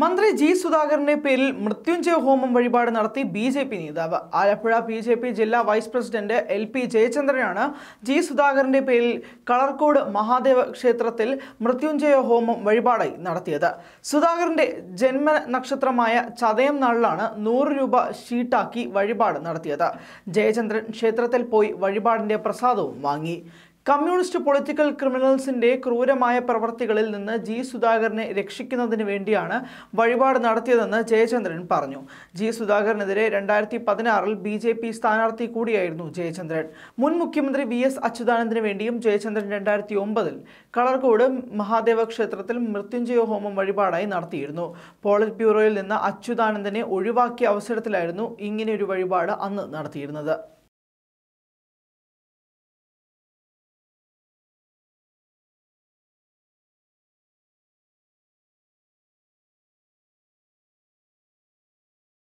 മന്ത്രി ജി സുധാകരന്റെ പേരിൽ മൃത്യുഞ്ജയ ഹോമം വഴിപാട് നടത്തി ബി ജെ പി നേതാവ് ആലപ്പുഴ ബി ജെ പി ജില്ലാ വൈസ് പ്രസിഡന്റ് എൽ പി ജയചന്ദ്രനാണ് ജി സുധാകരന്റെ പേരിൽ കളർക്കോട് മഹാദേവ ക്ഷേത്രത്തിൽ മൃത്യുഞ്ജയ ഹോമം വഴിപാടായി നടത്തിയത് സുധാകരന്റെ ജന്മ നക്ഷത്രമായ ചതയം നാളിലാണ് നൂറ് രൂപ ഷീട്ടാക്കി വഴിപാട് നടത്തിയത് ജയചന്ദ്രൻ ക്ഷേത്രത്തിൽ പോയി വഴിപാടിന്റെ പ്രസാദവും വാങ്ങി കമ്മ്യൂണിസ്റ്റ് പൊളിറ്റിക്കൽ ക്രിമിനൽസിൻ്റെ ക്രൂരമായ പ്രവൃത്തികളിൽ നിന്ന് ജി സുധാകരനെ രക്ഷിക്കുന്നതിന് വേണ്ടിയാണ് വഴിപാട് നടത്തിയതെന്ന് ജയചന്ദ്രൻ പറഞ്ഞു ജി സുധാകരനെതിരെ രണ്ടായിരത്തി പതിനാറിൽ ബി ജെ പി സ്ഥാനാർത്ഥി കൂടിയായിരുന്നു ജയചന്ദ്രൻ മുൻ മുഖ്യമന്ത്രി വി എസ് അച്യുതാനന്ദന് വേണ്ടിയും ജയചന്ദ്രൻ രണ്ടായിരത്തി ഒമ്പതിൽ കളർകോട് മഹാദേവ ക്ഷേത്രത്തിൽ മൃത്യുഞ്ജയ ഹോമം വഴിപാടായി നടത്തിയിരുന്നു പോളിറ്റ് ബ്യൂറോയിൽ നിന്ന് അച്യുതാനന്ദനെ ഒഴിവാക്കിയ അവസരത്തിലായിരുന്നു ഇങ്ങനെയൊരു വഴിപാട് അന്ന് നടത്തിയിരുന്നത്